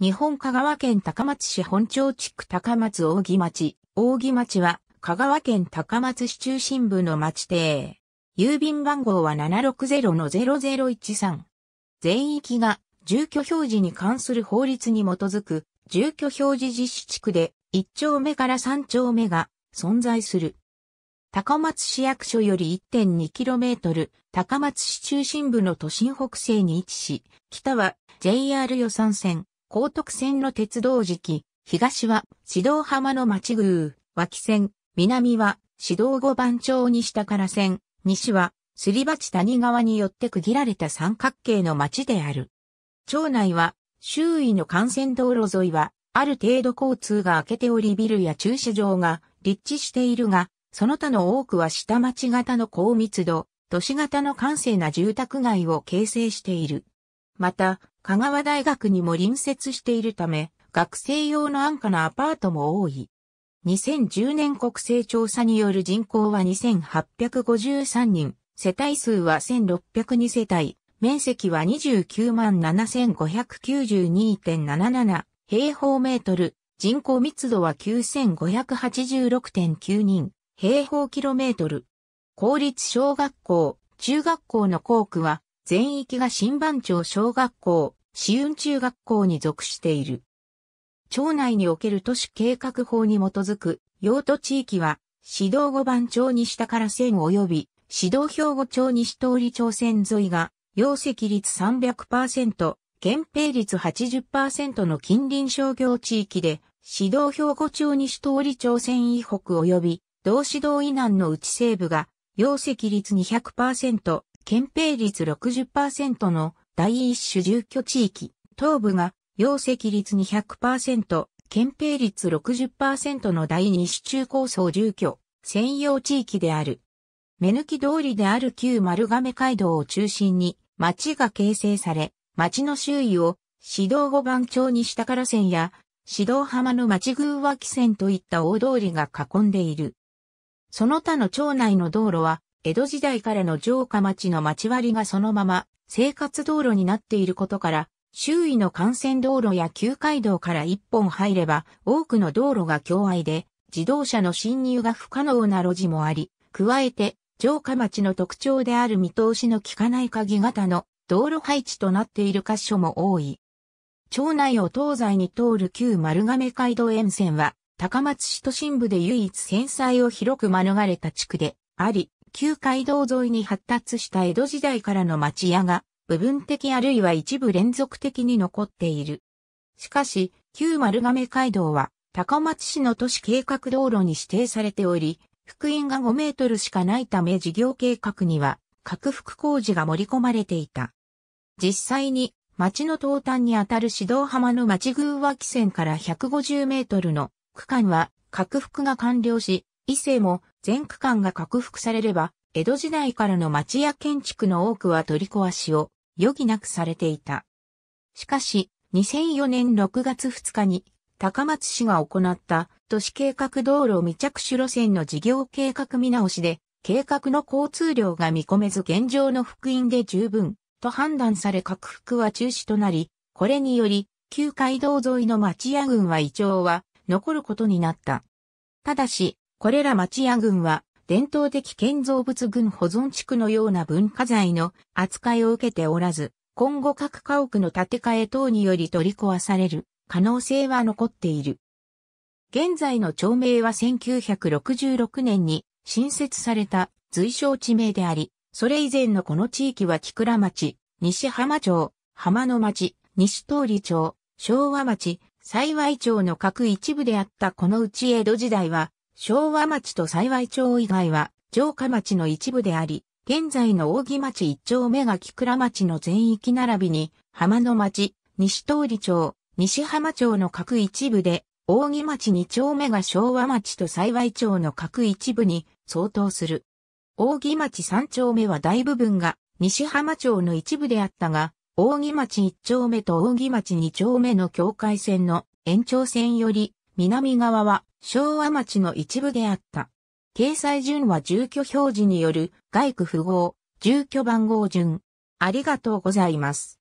日本香川県高松市本町地区高松扇町、扇町は香川県高松市中心部の町庭。郵便番号は760-0013。全域が住居表示に関する法律に基づく住居表示実施地区で1丁目から3丁目が存在する。高松市役所より 1.2km、高松市中心部の都心北西に位置し、北は JR 予算線、高徳線の鉄道時期、東は指導浜の町宮、脇線、南は指導五番町に下から線、西はすり鉢谷川によって区切られた三角形の町である。町内は周囲の幹線道路沿いはある程度交通が明けておりビルや駐車場が立地しているが、その他の多くは下町型の高密度、都市型の閑静な住宅街を形成している。また、香川大学にも隣接しているため、学生用の安価なアパートも多い。2010年国勢調査による人口は2853人、世帯数は1602世帯、面積は29万7592.77平方メートル、人口密度は9586.9人、平方キロメートル。公立小学校、中学校の校区は、全域が新番町小学校、紫運中学校に属している。町内における都市計画法に基づく用途地域は、指導5番町に下から線及び、指導兵庫町西通り町線沿いが、容積率300%、憲兵率80%の近隣商業地域で、指導兵庫町西通り町線以北及び、同指導以南の内西部が、容積率200%、憲兵率60%の第一種住居地域、東部が、容積率200%、憲兵率60%の第二種中高層住居、専用地域である。目抜き通りである旧丸亀街道を中心に、町が形成され、町の周囲を、指導五番町に下から線や、指導浜の町宮脇線といった大通りが囲んでいる。その他の町内の道路は、江戸時代からの城下町の町割りがそのまま生活道路になっていることから、周囲の幹線道路や旧街道から一本入れば、多くの道路が狭隘で、自動車の侵入が不可能な路地もあり、加えて、城下町の特徴である見通しの効かない鍵型の道路配置となっている箇所も多い。町内を東西に通る旧丸亀街道沿線は、高松市都心部で唯一戦災を広く免れた地区であり、旧街道沿いに発達した江戸時代からの町屋が、部分的あるいは一部連続的に残っている。しかし、旧丸亀街道は、高松市の都市計画道路に指定されており、福音が5メートルしかないため事業計画には、拡幅工事が盛り込まれていた。実際に、町の東端にあたる指導浜の町宮脇線から150メートルの区間は、拡幅が完了し、伊勢も全区間が拡幅されれば、江戸時代からの町屋建築の多くは取り壊しを余儀なくされていた。しかし、2004年6月2日に高松市が行った都市計画道路未着手路線の事業計画見直しで、計画の交通量が見込めず現状の福音で十分と判断され拡幅は中止となり、これにより、旧街道沿いの町屋群は異常は残ることになった。ただし、これら町屋群は、伝統的建造物群保存地区のような文化財の扱いを受けておらず、今後各家屋の建て替え等により取り壊される可能性は残っている。現在の町名は1966年に新設された随称地名であり、それ以前のこの地域は木倉町、西浜町、浜野町、西通り町、昭和町、幸町の各一部であったこのうち江戸時代は昭和町と幸町以外は城下町の一部であり、現在の扇町一丁目が木倉町の全域並びに、浜野町、西通り町、西浜町の各一部で、扇町二丁目が昭和町と幸町の各一部に相当する。扇町三丁目は大部分が西浜町の一部であったが、扇町一丁目と扇町二丁目の境界線の延長線より南側は昭和町の一部であった。掲載順は住居表示による外区符号、住居番号順。ありがとうございます。